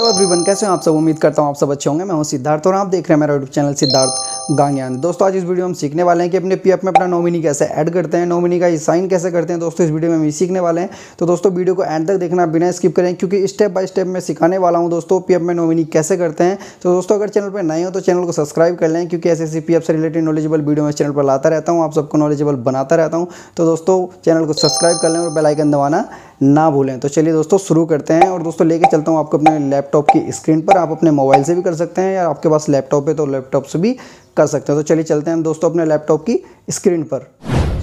hello everyone कैसे हैं आप सब उम्मीद करता हूं आप सब अच्छे होंगे मैं हूं सिद्धार्थ और आप देख रहे हैं मेरा यूट्यूब चैनल सिद्धार्थ गांगयान दोस्तों आज इस वीडियो में हम सीखने वाले हैं कि अपने पीएफ में अपना नॉमिनी कैसे ऐड करते हैं नॉमिनी का साइन कैसे करते हैं दोस्तों इस वीडियो में हम सीखने वाले हैं तो दोस्तों वीडियो को एंड तक देखना बिना स्किप करें क्योंकि स्टेप बाय स्टेप मैं सिखाने वाला हूँ दोस्तों पी में नॉमिनी कैसे करते हैं तो दोस्तों अगर चैनल पर नए हो तो चैनल को सब्सक्राइब कर लें क्योंकि ऐसे ऐसी पी से रिलेटेड नॉलेजेबल वीडियो मैं चैनल पर लाता रहता हूँ आप सबको नॉलेजेबल बनाता रहता हूँ तो दोस्तों चैनल को सब्सक्राइब कर लें और बेलाइकन दबाना ना भूलें तो चलिए दोस्तों शुरू करते हैं और दोस्तों लेके चलता हूँ आपको अपने लैपटॉप की स्क्रीन पर आप अपने मोबाइल से भी कर सकते हैं या आपके पास लैपटॉप है तो लैपटॉप से भी कर सकते हैं तो चलिए चलते हैं हम दोस्तों अपने लैपटॉप की स्क्रीन पर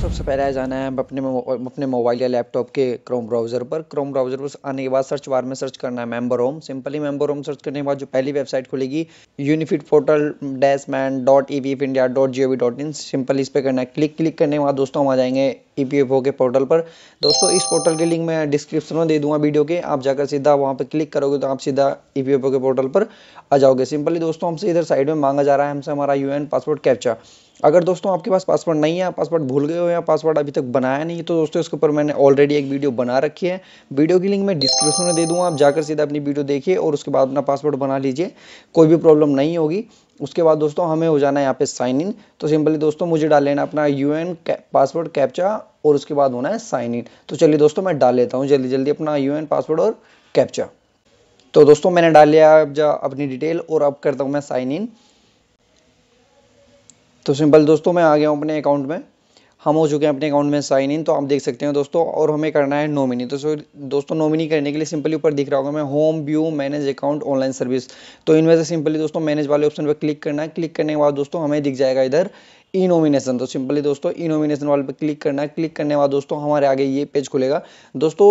सबसे पहले जाना है अपने अपने मोबाइल या लैपटॉप के क्रोम ब्राउज़र पर क्रोम ब्राउज़र पर आने के बाद सर्च बार में सर्च करना है member home simply member home search करने के बाद जो पहली वेबसाइट खुलेगी unified portal dash mem dot E V F India dot G O V dot in simply इस पर करना है क्लिक क्लिक करने के बाद दोस्तों हम आ जाएंगे ई e पी के पोर्टल पर दोस्तों इस पोर्टल की लिंक मैं डिस्क्रिप्शन में दे दूंगा वीडियो के आप जाकर सीधा वहाँ पर क्लिक करोगे तो आप सीधा ई e के पोर्टल पर आ जाओगे सिंपली दोस्तों हमसे इधर साइड में मांगा जा रहा है हमसे हमारा यू पासपोर्ट कैप्चा अगर दोस्तों आपके पास पासवर्ड नहीं है पासवर्ड भूल गए हो या पासवर्ड अभी तक बनाया नहीं है तो दोस्तों इसके ऊपर मैंने ऑलरेडी एक वीडियो बना रखी है वीडियो की लिंक मैं डिस्क्रिप्शन में दे दूँगा आप जाकर सीधा अपनी वीडियो देखिए और उसके बाद अपना पासवर्ड बना लीजिए कोई भी प्रॉब्लम नहीं होगी उसके बाद दोस्तों हमें हो जाना है यहाँ पे साइन इन तो सिंपली दोस्तों मुझे डाल लेना अपना यू एन पासवर्ड कैप्चा और उसके बाद होना है साइन इन तो चलिए दोस्तों मैं डाल लेता हूँ जल्दी जल्दी अपना यू एन पासवर्ड और कैप्चा तो दोस्तों मैंने डाल लिया अब जा अपनी डिटेल और अब करता हूँ मैं साइन इन तो सिंपल दोस्तों मैं आ गया हूँ अपने अकाउंट में हम हो चुके हैं अपने अकाउंट में साइन इन तो आप देख सकते हैं दोस्तों और हमें करना है नॉमिनी तो सो दोस्तों नॉमिनी करने के लिए सिंपली ऊपर दिख रहा होगा मैं home view manage account online service तो इनमें से सिंपली दोस्तों मैनेज वाले ऑप्शन पर क्लिक करना है क्लिक करने के बाद दोस्तों हमें दिख जाएगा इधर ई नॉमिनेशन तो सिंपली दोस्तों ई नॉमिनेशन वाले पर क्लिक करना है क्लिक करने के बाद दोस्तों हमारे आगे ये पेज खुलेगा दोस्तों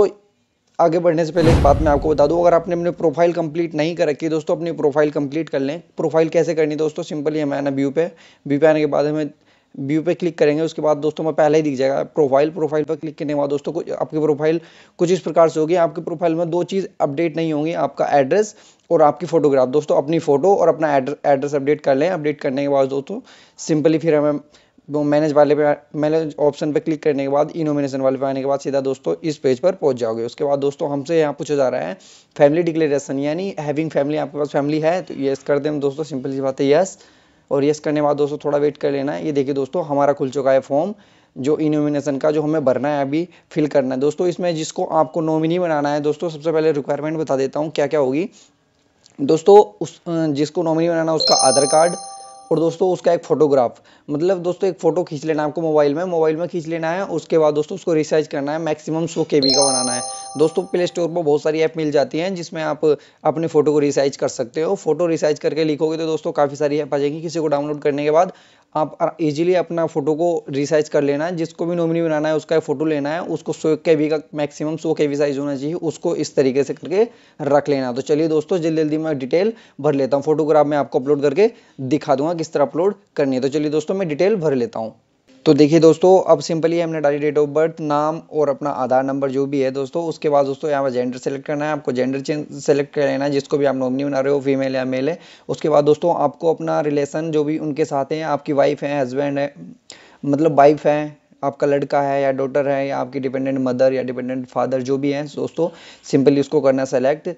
आगे बढ़ने से पहले एक बात मैं आपको बता दूं अगर आपने अपनी प्रोफाइल कंप्लीट नहीं कर रखी दोस्तों अपनी प्रोफाइल कंप्लीट कर लें प्रोफाइल कैसे करनी दोस्तों सिंपली हमें आना व्यू पे व्यू पे आने के बाद हमें व्यू पे क्लिक करेंगे उसके बाद दोस्तों में पहले ही दिख जाएगा प्रोफाइल प्रोफाइल पर क्लिक करने के बाद दोस्तों कुछ आपकी प्रोफाइल कुछ इस प्रकार से होगी आपकी प्रोफाइल में दो चीज़ अपडेट नहीं होंगी आपका एड्रेस और आपकी फोटोग्राफ दोस्तों अपनी फ़ोटो और अपना एड्रेस अपडेट कर लें अपडेट करने के बाद दोस्तों सिंपली फिर हमें मैनेज वाले पे मैनेज ऑप्शन पे क्लिक करने के बाद ई नोमिनेशन वाले पे आने के बाद सीधा दोस्तों इस पेज पर पहुंच जाओगे उसके बाद दोस्तों हमसे यहाँ पूछा जा रहा है फैमिली डिक्लेरेशन यानी हैविंग फैमिली आपके पास फैमिली है तो येस कर दें दोस्तों सिंपल सी बात है येस और येस करने बाद दोस्तों थोड़ा वेट कर लेना है ये देखिए दोस्तों हमारा खुल चुका है फॉर्म जो इनोमिनेशन का जो हमें भरना है अभी फिल करना है दोस्तों इसमें जिसको आपको नॉमिनी बनाना है दोस्तों सबसे पहले रिक्वायरमेंट बता देता हूँ क्या क्या होगी दोस्तों उस जिसको नॉमिनी बनाना है उसका आधार कार्ड और दोस्तों उसका एक फोटोग्राफ मतलब दोस्तों एक फ़ोटो खींच लेना है आपको मोबाइल में मोबाइल में खींच लेना है उसके बाद दोस्तों उसको रिसाइज करना है मैक्सिमम सौ के का बनाना है दोस्तों प्ले स्टोर पर बहुत सारी ऐप मिल जाती हैं जिसमें आप अपने फ़ोटो को रिसाइज कर सकते हो फोटो रिसाइज करके लिखोगे तो दोस्तों काफ़ी सारी ऐप आ जाएगी किसी को डाउनलोड करने के बाद आप इजीली अपना फ़ोटो को रिसाइज कर लेना है जिसको भी नॉमिनी बनाना है उसका फ़ोटो लेना है उसको सौ के का मैक्सिमम सौ के साइज़ होना चाहिए उसको इस तरीके से करके रख लेना तो चलिए दोस्तों जल्दी जल्दी मैं डिटेल भर लेता हूँ फोटोग्राफ में आपको अपलोड करके दिखा दूंगा किस तरह अपलोड करनी है तो चलिए दोस्तों मैं डिटेल भर लेता हूँ तो देखिए दोस्तों अब सिंपली हमने डाली डेट ऑफ बर्थ नाम और अपना आधार नंबर जो भी है दोस्तों उसके बाद दोस्तों यहाँ पर जेंडर सेलेक्ट करना है आपको जेंडर चेंज सेलेक्ट कर लेना है जिसको भी आप नॉमनी बना रहे हो फीमेल या मेल है उसके बाद दोस्तों आपको अपना रिलेशन जो भी उनके साथ हैं आपकी वाइफ है हस्बैंड है मतलब वाइफ है आपका लड़का है या डॉटर है या आपकी डिपेंडेंट मदर या डिपेंडेंट फादर जो भी हैं दोस्तों सिंपली उसको करना सेलेक्ट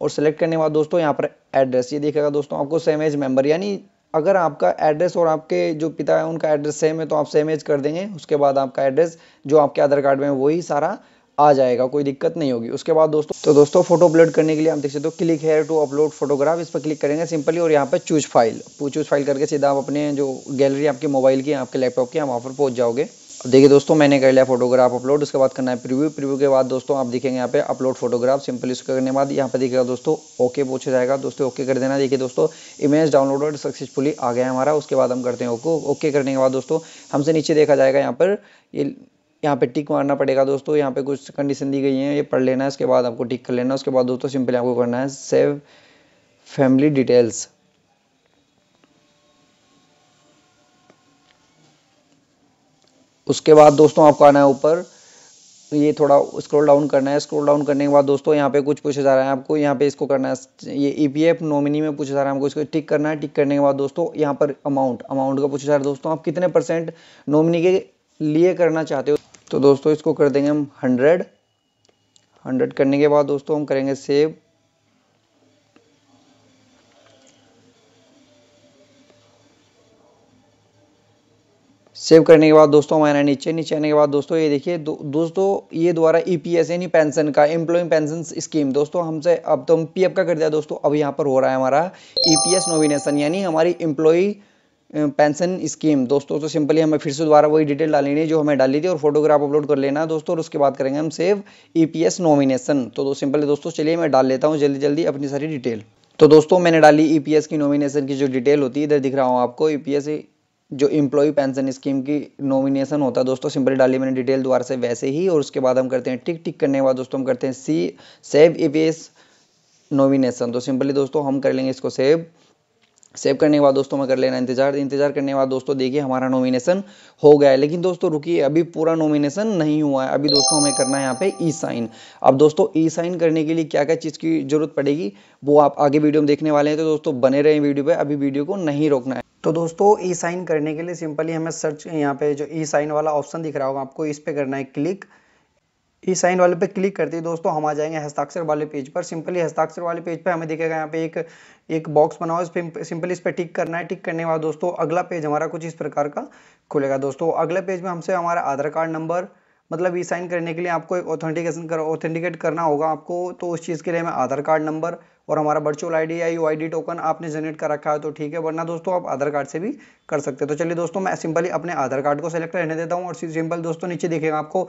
और सेलेक्ट करने के बाद दोस्तों यहाँ पर एड्रेस ये देखेगा दोस्तों आपको सेम एज मेंबर यानी अगर आपका एड्रेस और आपके जो पिता है उनका एड्रेस सेम है तो आप सेम एज कर देंगे उसके बाद आपका एड्रेस जो आपके आधार कार्ड में वही सारा आ जाएगा कोई दिक्कत नहीं होगी उसके बाद दोस्तों तो दोस्तों फोटो अपलोड करने के लिए आप देख सकते हो click here to upload photograph इस पर क्लिक करेंगे सिंपली और यहाँ पर चूज फाइल चूज फाइल करके सीधा आप अपने जो गैलरी आपके मोबाइल की आपके लैपटॉप की आप वहाँ पर पहुँच जाओगे अब देखिए दोस्तों मैंने कर लिया फोटोग्राफ अपलोड उसके बाद करना है प्रीव्यू प्रीव्यू के बाद दोस्तों आप देखेंगे यहाँ पे अपलोड फोटोग्राफ सिंपल इसको करने के बाद यहाँ पे देखिएगा दोस्तों ओके पूछा जाएगा दोस्तों ओके कर देना देखिए दोस्तों इमेज डाउनलोडेड सक्सेसफुली आ गया हमारा उसके बाद हम करते हैं ओके ओके करने के बाद दोस्तों हमसे नीचे देखा जाएगा यहाँ पर ये यहाँ पे टिक मारना पड़ेगा दोस्तों यहाँ पे कुछ कंडीशन दी गई है ये पढ़ लेना है इसके बाद आपको टिक कर लेना उसके बाद दोस्तों सिंपली आपको करना है सेव फैमिली डिटेल्स उसके बाद दोस्तों आपको आना है ऊपर तो ये थोड़ा स्क्रॉल डाउन करना है स्क्रॉल डाउन करने के बाद दोस्तों यहाँ पे कुछ पूछा जा रहा है आपको यहाँ पे इसको करना है ये ई पी एफ नॉमिनी में पूछा जा रहा है आपको इसको टिक करना है टिक करने के बाद दोस्तों यहाँ पर अमाउंट अमाउंट का पूछा जा रहा है दोस्तों आप कितने परसेंट नॉमिनी के लिए करना चाहते हो तो दोस्तों इसको कर देंगे हम हंड्रेड हंड्रेड करने के बाद दोस्तों हम करेंगे सेव सेव करने के बाद दोस्तों हम नीचे नीचे आने के बाद दोस्तों ये देखिए दो, दोस्तों ये द्वारा ई एस यानी पेंशन का एम्प्लॉय पेंशन स्कीम दोस्तों हमसे अब तो हम एफ का कर दिया दोस्तों अब यहाँ पर हो रहा है हमारा ई एस नॉमिनेशन यानी हमारी एम्प्लॉई पेंशन स्कीम दोस्तों तो सिंपली हमें फिर से दोबारा वही डिटेल डालनी है जो हमें डाली थी और फोटोग्राफ अपलोड कर लेना दोस्तों और उसके बाद करेंगे हम सेव ईपीएस नॉमिनेशन तो, दो सिंपली दोस्तों चलिए मैं डाल लेता हूँ जल्दी जल्दी अपनी सारी डिटेल तो दोस्तों मैंने डाली ईपीएस e की नॉमिनेशन की जो डिटेल होती है इधर दिख रहा हूँ आपको ई e जो एम्प्लॉय पेंशन स्कीम की नॉमिनेशन होता है दोस्तों सिंपली डाली मैंने डिटेल द्वारा से वैसे ही और उसके बाद हम करते हैं टिक टिक करने के बाद दोस्तों हम करते हैं सी सेव ईपीएस नॉमिनेशन तो सिंपली दोस्तों हम कर लेंगे इसको सेव सेव करने के बाद दोस्तों मैं कर लेना इंतजार इंतजार करने के बाद दोस्तों देखिए हमारा नॉमिनेशन हो गया है लेकिन दोस्तों रुकिए अभी पूरा नॉमिनेशन नहीं हुआ है अभी दोस्तों हमें करना है यहाँ पे ई साइन अब दोस्तों ई साइन करने के लिए क्या क्या चीज़ की जरूरत पड़ेगी वो आप आगे वीडियो में देखने वाले हैं तो दोस्तों बने रहे वीडियो पे अभी वीडियो को नहीं रोकना है तो दोस्तों ई साइन करने के लिए सिंपली हमें सर्च यहाँ पे जो ई साइन वाला ऑप्शन दिख रहा होगा आपको इस पर करना है क्लिक ई साइन वाले पे क्लिक करते ही दोस्तों हम आ जाएंगे हस्ताक्षर वाले पेज पर सिंपली हस्ताक्षर वाले पेज पे हमें दिखेगा यहाँ पे एक एक बॉक्स बना हुआ पर सिंपली इस पर टिक करना है टिक करने के बाद दोस्तों अगला पेज हमारा कुछ इस प्रकार का खुलेगा दोस्तों अगले पेज में हमसे हमारा आधार कार्ड नंबर मतलब ई साइन करने के लिए आपको एक ऑथेंटिकेशन कर ऑथेंटिकेट करना होगा आपको तो उस चीज़ के लिए हमें आधार कार्ड नंबर और हमारा वर्चुअल आईडी या यू आई टोकन आपने जनरेट कर रखा है तो ठीक है वरना दोस्तों आप आधार कार्ड से भी कर सकते हैं तो चलिए दोस्तों मैं सिंपली अपने आधार कार्ड को सेलेक्ट रहने देता हूँ और सिंपल दोस्तों नीचे देखेगा आपको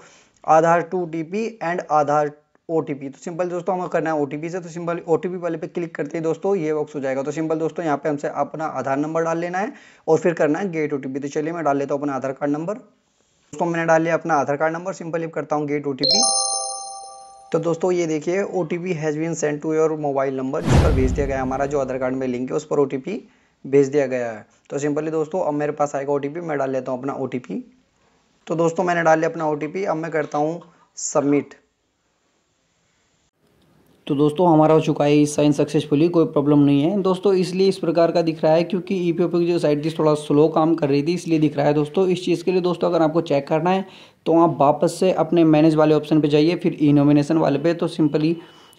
Aadhaar to T and Aadhaar O तो सिंपल दोस्तों हमें करना है ओ से तो सिंपल ओ वाले पे क्लिक करते हैं दोस्तों ये बॉक्स हो जाएगा तो सिंपल दोस्तों यहाँ पे हमसे अपना आधार नंबर डाल लेना है और फिर करना है गेट ओ तो चलिए मैं डाल लेता हूँ अपना आधार कार्ड नंबर दोस्तों मैंने डाल लिया अपना आधार कार्ड नंबर सिंपली करता हूँ गेट ओ तो दोस्तों ये देखिए O T P has been send to your mobile number जिस पर भेज दिया गया हमारा जो आधार कार्ड में लिंक है उस पर ओ टी पी भेज दिया गया है तो सिंपली दोस्तों अब मेरे पास आएगा ओ टी पी मैं डाल लेता हूँ अपना ओ टी पी तो दोस्तों मैंने डाल लिया अपना ओ टी पी अब मैं करता हूँ सबमिट तो दोस्तों हमारा हो चुका है साइन सक्सेसफुली कोई प्रॉब्लम नहीं है दोस्तों इसलिए इस प्रकार का दिख रहा है क्योंकि ई पी की जो साइट थी थोड़ा स्लो काम कर रही थी इसलिए दिख रहा है दोस्तों इस चीज़ के लिए दोस्तों अगर आपको चेक करना है तो आप वापस से अपने मैनेज वाले ऑप्शन पर जाइए फिर ई e नॉमिनेशन वाले पे तो सिंपली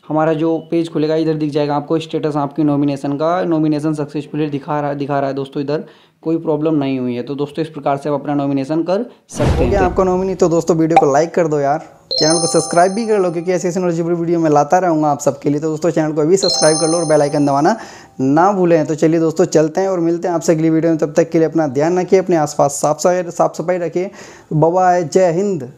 हमारा जो पेज खुलेगा इधर दिख जाएगा आपको स्टेटस आपकी नॉमिनेशन का नॉमिनेशन सक्सेसफुली दिखा रहा दिखा रहा है दोस्तों इधर कोई प्रॉब्लम नहीं हुई है तो दोस्तों इस प्रकार से आप अपना नॉमिनेशन कर सकते हैं आपका नॉमिनी तो दोस्तों वीडियो को लाइक कर दो यार चैनल को सब्सक्राइब भी कर लो क्योंकि ऐसे ऐसे नॉलेजेबल वीडियो मैं लाता रहूँगा आप सबके लिए तो दोस्तों चैनल को भी सब्सक्राइब कर लो और बेल आइकन दबाना ना भूलें तो चलिए दोस्तों चलते हैं और मिलते हैं आपसे अगली वीडियो में तब तक के लिए अपना ध्यान रखिए अपने आसपास साफ सफाई साफ सफाई रखिए बबा जय हिंद